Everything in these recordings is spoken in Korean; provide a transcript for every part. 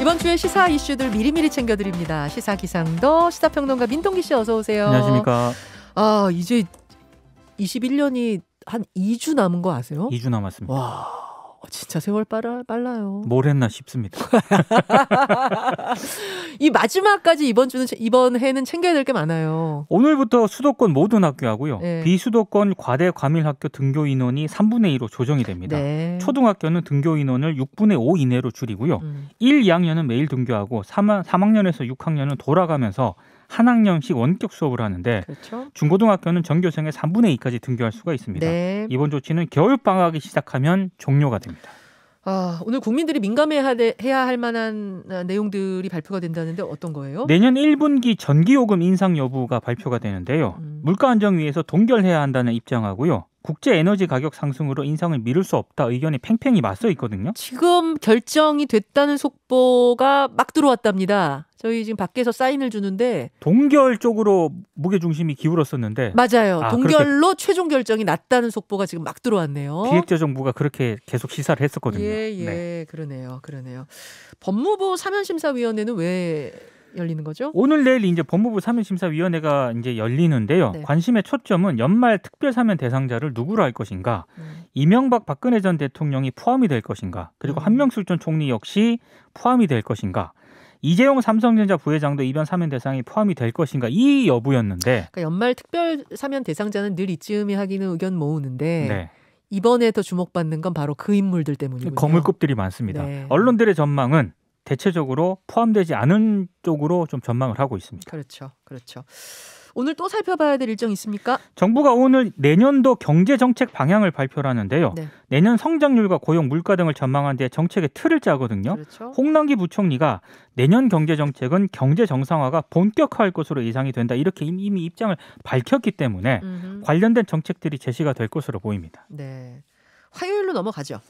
이번 주에 시사 이슈들 미리미리 챙겨드립니다. 시사 기상도 시사평론가 민동기 씨 어서 오세요. 안녕하십니까. 아 이제 21년이 한 2주 남은 거 아세요? 2주 남았습니다. 와. 어, 진짜 세월 빨라, 빨라요. 뭘 했나 싶습니다. 이 마지막까지 이번 주는 이번 해는 챙겨야 될 게 많아요. 오늘부터 수도권 모든 학교하고요. 네. 비수도권 과대 과밀 학교 등교 인원이 3분의 2로 조정이 됩니다. 네. 초등학교는 등교 인원을 6분의 5 이내로 줄이고요. 음. 1, 2학년은 매일 등교하고 3, 3학년에서 6학년은 돌아가면서 한 학년씩 원격 수업을 하는데 그렇죠? 중고등학교는 전교생의 3분의 2까지 등교할 수가 있습니다. 네. 이번 조치는 겨울 방학이 시작하면 종료가 됩니다. 아, 오늘 국민들이 민감해야 할 만한 아, 내용들이 발표가 된다는데 어떤 거예요? 내년 1분기 전기요금 인상 여부가 발표가 되는데요. 음. 물가 안정 위해서 동결해야 한다는 입장하고요. 국제 에너지 가격 상승으로 인상을 미룰 수 없다 의견이 팽팽히 맞서 있거든요. 지금 결정이 됐다는 속보가 막 들어왔답니다. 저희 지금 밖에서 사인을 주는데 동결 쪽으로 무게 중심이 기울었었는데 맞아요. 아, 동결로 최종 결정이 났다는 속보가 지금 막 들어왔네요. 기획자 정부가 그렇게 계속 시사를 했었거든요. 예, 예, 네. 그러네요, 그러네요. 법무부 사면심사위원회는 왜 열리는 거죠? 오늘 내일 이제 법무부 사면심사위원회가 이제 열리는데요. 네. 관심의 초점은 연말 특별 사면 대상자를 누구로 할 것인가, 음. 이명박 박근혜 전 대통령이 포함이 될 것인가, 그리고 음. 한명숙 전 총리 역시 포함이 될 것인가. 이재용 삼성전자 부회장도 이번 사면 대상이 포함이 될 것인가 이 여부였는데 그러니까 연말 특별 사면 대상자는 늘 이쯤에 하기는 의견 모으는데 네. 이번에 더 주목받는 건 바로 그 인물들 때문이군요. 거물급들이 많습니다. 네. 언론들의 전망은 대체적으로 포함되지 않은 쪽으로 좀 전망을 하고 있습니다. 그렇죠. 그렇죠. 오늘 또 살펴봐야 될 일정 있습니까? 정부가 오늘 내년도 경제 정책 방향을 발표하는데요. 네. 내년 성장률과 고용, 물가 등을 전망한 데 정책의 틀을 짜거든요. 그렇죠. 홍남기 부총리가 내년 경제 정책은 경제 정상화가 본격화할 것으로 예상이 된다 이렇게 이미 입장을 밝혔기 때문에 음흠. 관련된 정책들이 제시가 될 것으로 보입니다. 네. 화요일로 넘어가죠.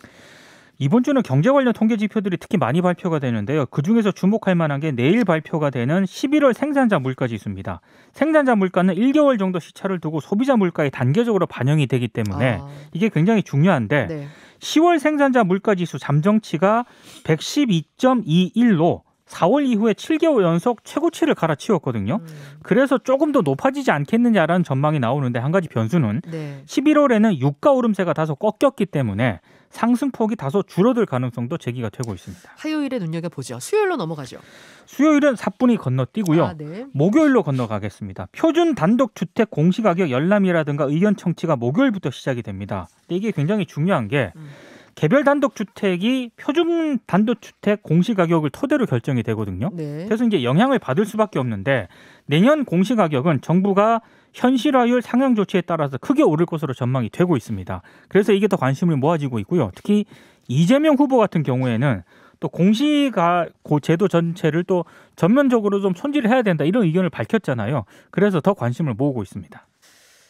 이번 주는 경제 관련 통계 지표들이 특히 많이 발표가 되는데요. 그중에서 주목할 만한 게 내일 발표가 되는 11월 생산자 물가 지수입니다. 생산자 물가는 1개월 정도 시차를 두고 소비자 물가에 단계적으로 반영이 되기 때문에 아. 이게 굉장히 중요한데 네. 10월 생산자 물가 지수 잠정치가 112.21로 4월 이후에 7개월 연속 최고치를 갈아치웠거든요. 음. 그래서 조금 더 높아지지 않겠느냐라는 전망이 나오는데 한 가지 변수는 네. 11월에는 유가 오름세가 다소 꺾였기 때문에 상승폭이 다소 줄어들 가능성도 제기가 되고 있습니다. 화요일에 눈여겨보죠. 수요일로 넘어가죠. 수요일은 사뿐히 건너뛰고요. 아, 네. 목요일로 건너가겠습니다. 표준 단독 주택 공시가격 열람이라든가 의견 청취가 목요일부터 시작이 됩니다. 이게 굉장히 중요한 게 음. 개별 단독주택이 표준 단독주택 공시가격을 토대로 결정이 되거든요. 네. 그래서 이제 영향을 받을 수밖에 없는데 내년 공시가격은 정부가 현실화율 상향 조치에 따라서 크게 오를 것으로 전망이 되고 있습니다. 그래서 이게 더 관심을 모아지고 있고요. 특히 이재명 후보 같은 경우에는 또 공시가 고 제도 전체를 또 전면적으로 좀 손질을 해야 된다 이런 의견을 밝혔잖아요. 그래서 더 관심을 모으고 있습니다.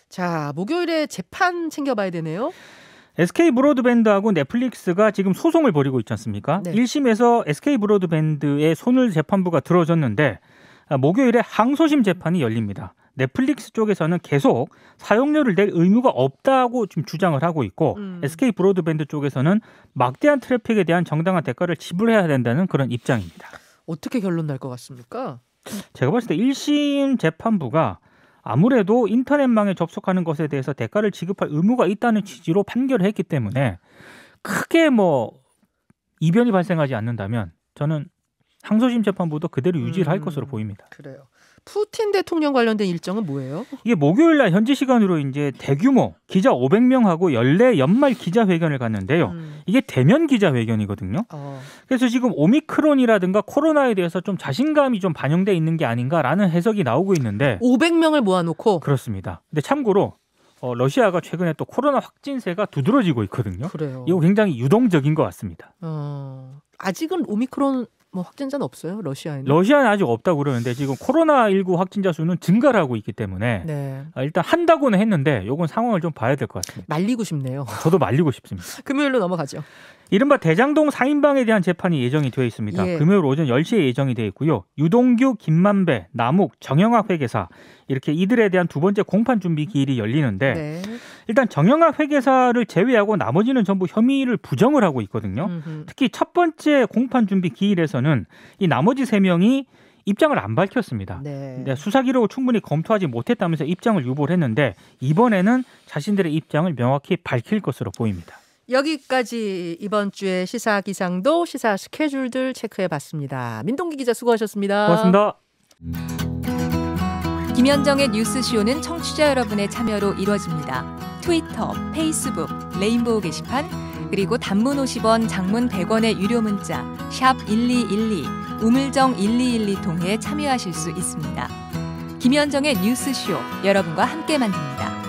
자, 목요일에 재판 챙겨봐야 되네요. SK 브로드밴드하고 넷플릭스가 지금 소송을 벌이고 있지 않습니까? 네. 1심에서 SK 브로드밴드의 손을 재판부가 들어줬는데 아, 목요일에 항소심 재판이 열립니다. 넷플릭스 쪽에서는 계속 사용료를 낼 의무가 없다고 지금 주장을 하고 있고 음. SK 브로드밴드 쪽에서는 막대한 트래픽에 대한 정당한 대가를 지불해야 된다는 그런 입장입니다. 어떻게 결론 날 것 같습니까? 제가 봤을 때 1심 재판부가 아무래도 인터넷망에 접속하는 것에 대해서 대가를 지급할 의무가 있다는 취지로 판결을 했기 때문에 크게 뭐 이변이 발생하지 않는다면 저는 항소심 재판부도 그대로 유지를 음, 할 것으로 보입니다. 그래요. 푸틴 대통령 관련된 일정은 뭐예요? 이게 목요일 날 현지 시간으로 이제 대규모 기자 500명하고 연례 연말 기자회견을 갔는데요. 음. 이게 대면 기자회견이거든요. 어. 그래서 지금 오미크론이라든가 코로나에 대해서 좀 자신감이 좀 반영돼 있는 게 아닌가라는 해석이 나오고 있는데 500명을 모아놓고 그렇습니다. 근데 참고로 어, 러시아가 최근에 또 코로나 확진세가 두드러지고 있거든요. 그래요. 이거 굉장히 유동적인 것 같습니다. 어, 아직은 오미크론 뭐 확진자는 없어요 러시아에는? 러시아는 아직 없다고 그러는데 지금 코로나 19 확진자 수는 증가를 하고 있기 때문에 네. 아, 일단 한다고는 했는데 요건 상황을 좀 봐야 될 것 같습니다. 말리고 싶네요. 저도 말리고 싶습니다. 금요일로 넘어가죠. 이른바 대장동 사인방에 대한 재판이 예정이 되어 있습니다. 예. 금요일 오전 10시에 예정이 되어 있고요. 유동규, 김만배, 남욱, 정영학 회계사 이렇게 이들에 대한 두 번째 공판 준비 기일이 열리는데 네. 일단 정영학 회계사를 제외하고 나머지는 전부 혐의를 부정을 하고 있거든요. 음흠. 특히 첫 번째 공판 준비 기일에서는 이 나머지 세 명이 입장을 안 밝혔습니다. 네. 수사 기록을 충분히 검토하지 못했다면서 입장을 유보를 했는데 이번에는 자신들의 입장을 명확히 밝힐 것으로 보입니다. 여기까지 이번 주에 시사 기상도 시사 스케줄들 체크해 봤습니다. 민동기 기자 수고하셨습니다. 고맙습니다. 김현정의 뉴스쇼는 청취자 여러분의 참여로 이루어집니다. 트위터, 페이스북, 레인보우 게시판, 그리고 단문 50원, 장문 100원의 유료 문자 샵 1212, 우물정 1212 통해 참여하실 수 있습니다. 김현정의 뉴스쇼 여러분과 함께 만듭니다.